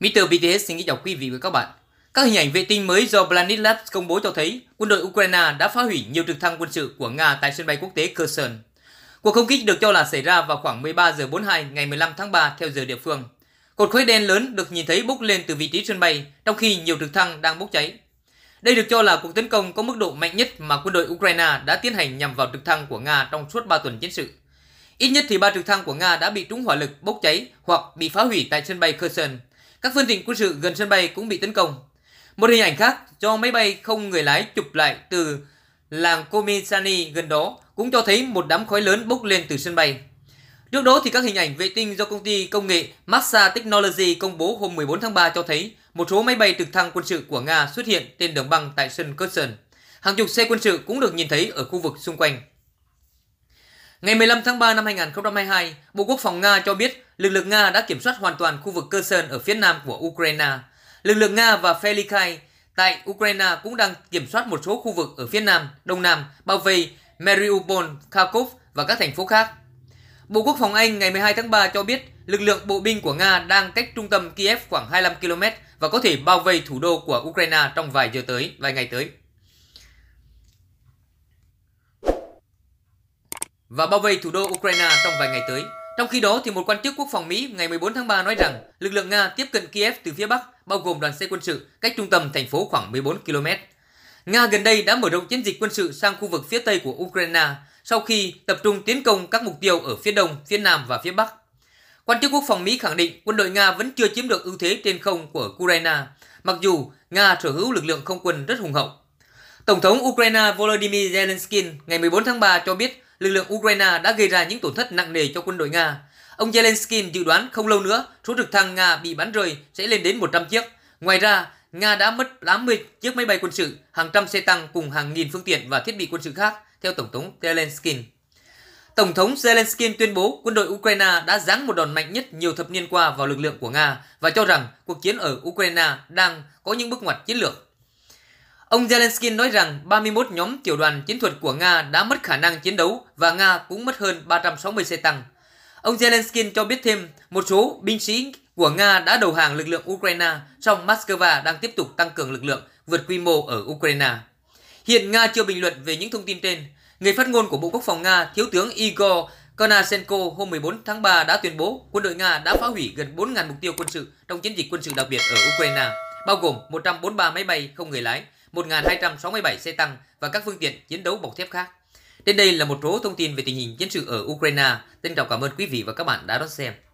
Mr. BTS xin kính chào quý vị và các bạn. Các hình ảnh vệ tinh mới do Planet Labs công bố cho thấy quân đội Ukraine đã phá hủy nhiều trực thăng quân sự của Nga tại sân bay quốc tế Kherson. Cuộc không kích được cho là xảy ra vào khoảng 13 giờ 42 ngày 15 tháng 3 theo giờ địa phương. Cột khói đen lớn được nhìn thấy bốc lên từ vị trí sân bay, trong khi nhiều trực thăng đang bốc cháy. Đây được cho là cuộc tấn công có mức độ mạnh nhất mà quân đội Ukraine đã tiến hành nhằm vào trực thăng của Nga trong suốt 3 tuần chiến sự. Ít nhất thì ba trực thăng của Nga đã bị trúng hỏa lực bốc cháy hoặc bị phá hủy tại sân bay Kherson các phương tiện quân sự gần sân bay cũng bị tấn công. Một hình ảnh khác do máy bay không người lái chụp lại từ làng Komisani gần đó cũng cho thấy một đám khói lớn bốc lên từ sân bay. Trước đó thì các hình ảnh vệ tinh do công ty công nghệ Maxa Technology công bố hôm 14 tháng 3 cho thấy một số máy bay trực thăng quân sự của Nga xuất hiện trên đường băng tại sân Kherson. Hàng chục xe quân sự cũng được nhìn thấy ở khu vực xung quanh. Ngày 15 tháng 3 năm 2022, Bộ Quốc phòng Nga cho biết lực lượng Nga đã kiểm soát hoàn toàn khu vực Cơ Sơn ở phía nam của Ukraine. Lực lượng Nga và Felikai tại Ukraine cũng đang kiểm soát một số khu vực ở phía nam, đông nam, bao vây Mariupol, Kharkov và các thành phố khác. Bộ Quốc phòng Anh ngày 12 tháng 3 cho biết lực lượng bộ binh của Nga đang cách trung tâm Kiev khoảng 25 km và có thể bao vây thủ đô của Ukraine trong vài giờ tới, vài ngày tới. và bao vây thủ đô Ukraine trong vài ngày tới. Trong khi đó, thì một quan chức quốc phòng Mỹ ngày 14 tháng 3 nói rằng lực lượng Nga tiếp cận Kiev từ phía Bắc, bao gồm đoàn xe quân sự cách trung tâm thành phố khoảng 14 km. Nga gần đây đã mở rộng chiến dịch quân sự sang khu vực phía Tây của Ukraine sau khi tập trung tiến công các mục tiêu ở phía Đông, phía Nam và phía Bắc. Quan chức quốc phòng Mỹ khẳng định quân đội Nga vẫn chưa chiếm được ưu thế trên không của Ukraine, mặc dù Nga sở hữu lực lượng không quân rất hùng hậu. Tổng thống Ukraine Volodymyr Zelensky ngày 14 tháng 3 cho biết lực lượng Ukraine đã gây ra những tổn thất nặng nề cho quân đội Nga. Ông Zelensky dự đoán không lâu nữa, số trực thăng Nga bị bắn rơi sẽ lên đến 100 chiếc. Ngoài ra, Nga đã mất 80 chiếc máy bay quân sự, hàng trăm xe tăng cùng hàng nghìn phương tiện và thiết bị quân sự khác, theo Tổng thống Zelensky. Tổng thống Zelensky tuyên bố quân đội Ukraine đã giáng một đòn mạnh nhất nhiều thập niên qua vào lực lượng của Nga và cho rằng cuộc chiến ở Ukraine đang có những bước ngoặt chiến lược. Ông Zelensky nói rằng 31 nhóm tiểu đoàn chiến thuật của Nga đã mất khả năng chiến đấu và Nga cũng mất hơn 360 xe tăng. Ông Zelensky cho biết thêm một số binh sĩ của Nga đã đầu hàng lực lượng Ukraine, Trong Moscow đang tiếp tục tăng cường lực lượng vượt quy mô ở Ukraine. Hiện Nga chưa bình luận về những thông tin trên. Người phát ngôn của Bộ Quốc phòng Nga, Thiếu tướng Igor Konashenko hôm 14 tháng 3 đã tuyên bố quân đội Nga đã phá hủy gần 4.000 mục tiêu quân sự trong chiến dịch quân sự đặc biệt ở Ukraine, bao gồm 143 máy bay không người lái, 1.267 xe tăng và các phương tiện chiến đấu bọc thép khác. Trên đây là một số thông tin về tình hình chiến sự ở Ukraine. Xin chào cảm ơn quý vị và các bạn đã đón xem.